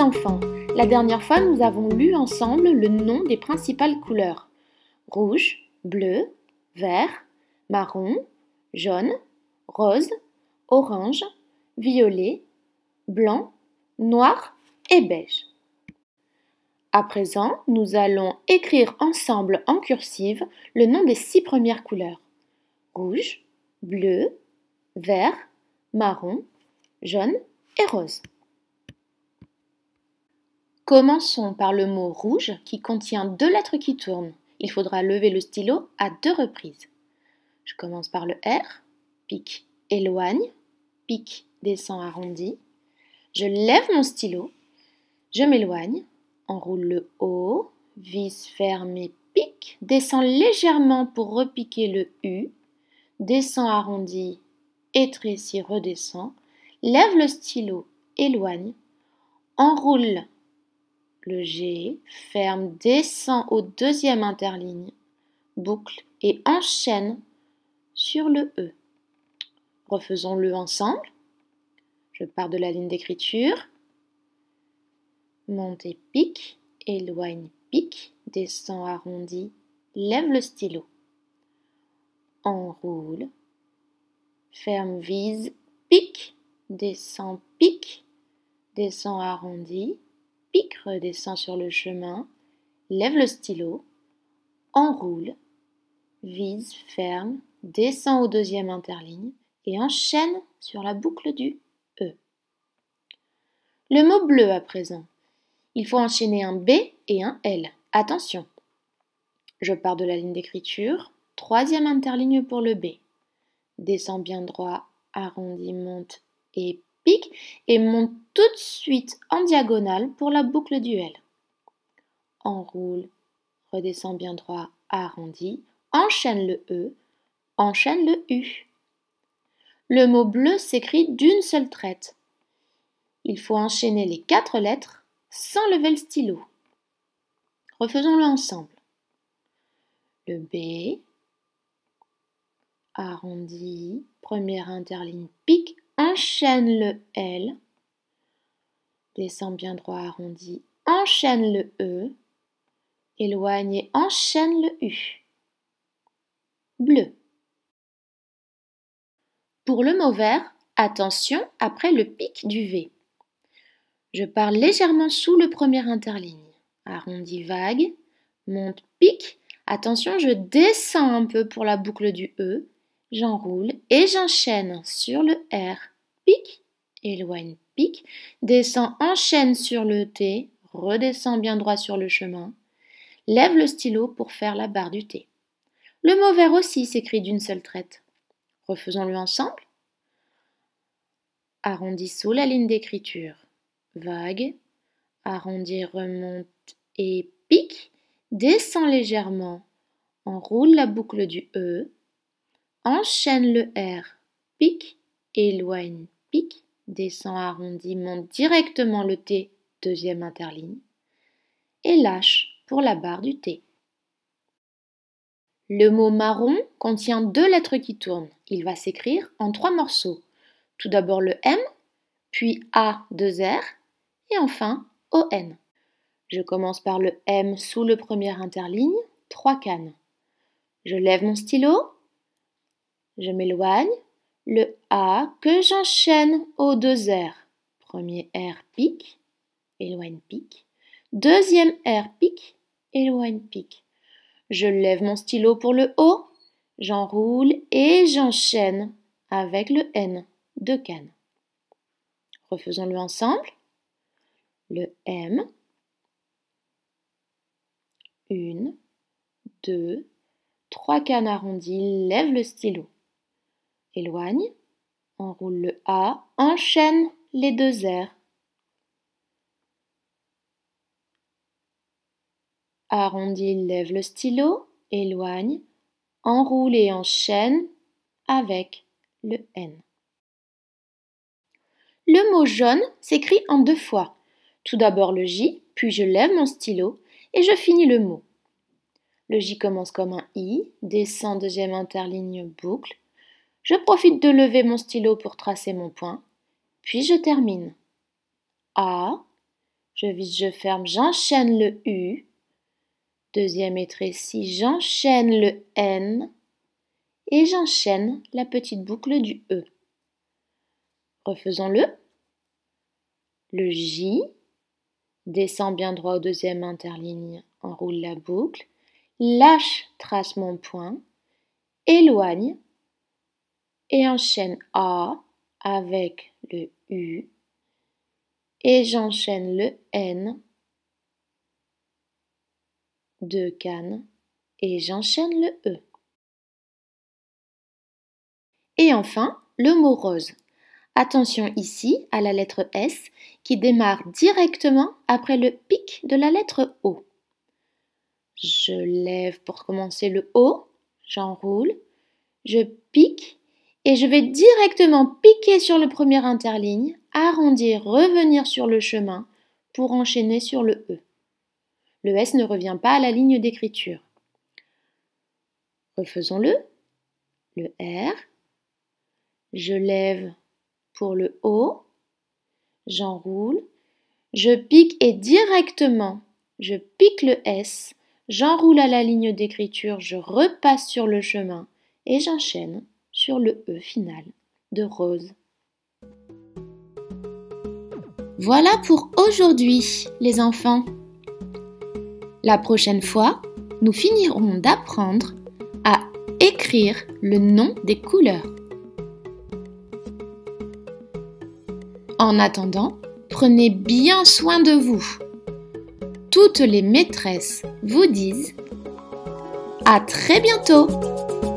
enfants, la dernière fois nous avons lu ensemble le nom des principales couleurs. Rouge, bleu, vert, marron, jaune, rose, orange, violet, blanc, noir et beige. À présent, nous allons écrire ensemble en cursive le nom des six premières couleurs. Rouge, bleu, vert, marron, jaune et rose. Commençons par le mot rouge qui contient deux lettres qui tournent. Il faudra lever le stylo à deux reprises. Je commence par le R, pique éloigne, pique descend arrondi. Je lève mon stylo, je m'éloigne, enroule le O, vis fermé. pique, descend légèrement pour repiquer le U, descend arrondi, étréci, redescend, lève le stylo, éloigne, enroule le G ferme, descend au deuxième interligne, boucle et enchaîne sur le E. Refaisons-le ensemble. Je pars de la ligne d'écriture. Monte pique, éloigne, pique, descend arrondi, lève le stylo. Enroule, ferme, vise, pique, descend, pique, descend arrondi, Pique redescend sur le chemin, lève le stylo, enroule, vise, ferme, descend au deuxième interligne et enchaîne sur la boucle du E. Le mot bleu à présent. Il faut enchaîner un B et un L. Attention. Je pars de la ligne d'écriture, troisième interligne pour le B. Descends bien droit, arrondi, monte et et monte tout de suite en diagonale pour la boucle duel. Enroule, redescend bien droit, arrondi, enchaîne le E, enchaîne le U. Le mot bleu s'écrit d'une seule traite. Il faut enchaîner les quatre lettres sans lever le stylo. Refaisons-le ensemble. Le B, arrondi, première interligne pique, enchaîne le L, descend bien droit arrondi, enchaîne le E, éloigne et enchaîne le U. Bleu. Pour le mot vert, attention après le pic du V. Je pars légèrement sous le premier interligne. Arrondi vague, monte pic. Attention, je descends un peu pour la boucle du E j'enroule et j'enchaîne sur le R, pique, éloigne, pique, descends, enchaîne sur le T, redescend bien droit sur le chemin, lève le stylo pour faire la barre du T. Le mot vert aussi s'écrit d'une seule traite. Refaisons-le ensemble. Arrondi sous la ligne d'écriture. Vague, arrondi, remonte et pique. descend légèrement. Enroule la boucle du E enchaîne le R, pique, éloigne, pique, descend arrondi, monte directement le T, deuxième interligne, et lâche pour la barre du T. Le mot marron contient deux lettres qui tournent. Il va s'écrire en trois morceaux. Tout d'abord le M, puis A, deux R, et enfin ON. Je commence par le M sous le premier interligne, trois cannes. Je lève mon stylo, je m'éloigne. Le A que j'enchaîne aux deux R. Premier R pique, éloigne pique. Deuxième R pique, éloigne pique. Je lève mon stylo pour le O. J'enroule et j'enchaîne avec le N de cannes. Refaisons-le ensemble. Le M. Une, deux, trois cannes arrondies, lève le stylo éloigne, enroule le A, enchaîne les deux R. Arrondi, lève le stylo, éloigne, enroule et enchaîne avec le N. Le mot jaune s'écrit en deux fois. Tout d'abord le J, puis je lève mon stylo et je finis le mot. Le J commence comme un I, descend deuxième interligne boucle, je profite de lever mon stylo pour tracer mon point, puis je termine. A, je vise, je ferme, j'enchaîne le U. Deuxième étrécie, j'enchaîne le N et j'enchaîne la petite boucle du E. Refaisons-le. Le J descend bien droit au deuxième interligne, enroule la boucle, lâche, trace mon point, éloigne, et enchaîne A avec le U et j'enchaîne le N de Cannes et j'enchaîne le E. Et enfin, le mot rose. Attention ici à la lettre S qui démarre directement après le pic de la lettre O. Je lève pour commencer le O, j'enroule, je pique et je vais directement piquer sur le premier interligne, arrondir, revenir sur le chemin pour enchaîner sur le E. Le S ne revient pas à la ligne d'écriture. Refaisons-le. Le R. Je lève pour le O. J'enroule. Je pique et directement, je pique le S. J'enroule à la ligne d'écriture. Je repasse sur le chemin et j'enchaîne sur le E final de rose. Voilà pour aujourd'hui, les enfants. La prochaine fois, nous finirons d'apprendre à écrire le nom des couleurs. En attendant, prenez bien soin de vous. Toutes les maîtresses vous disent à très bientôt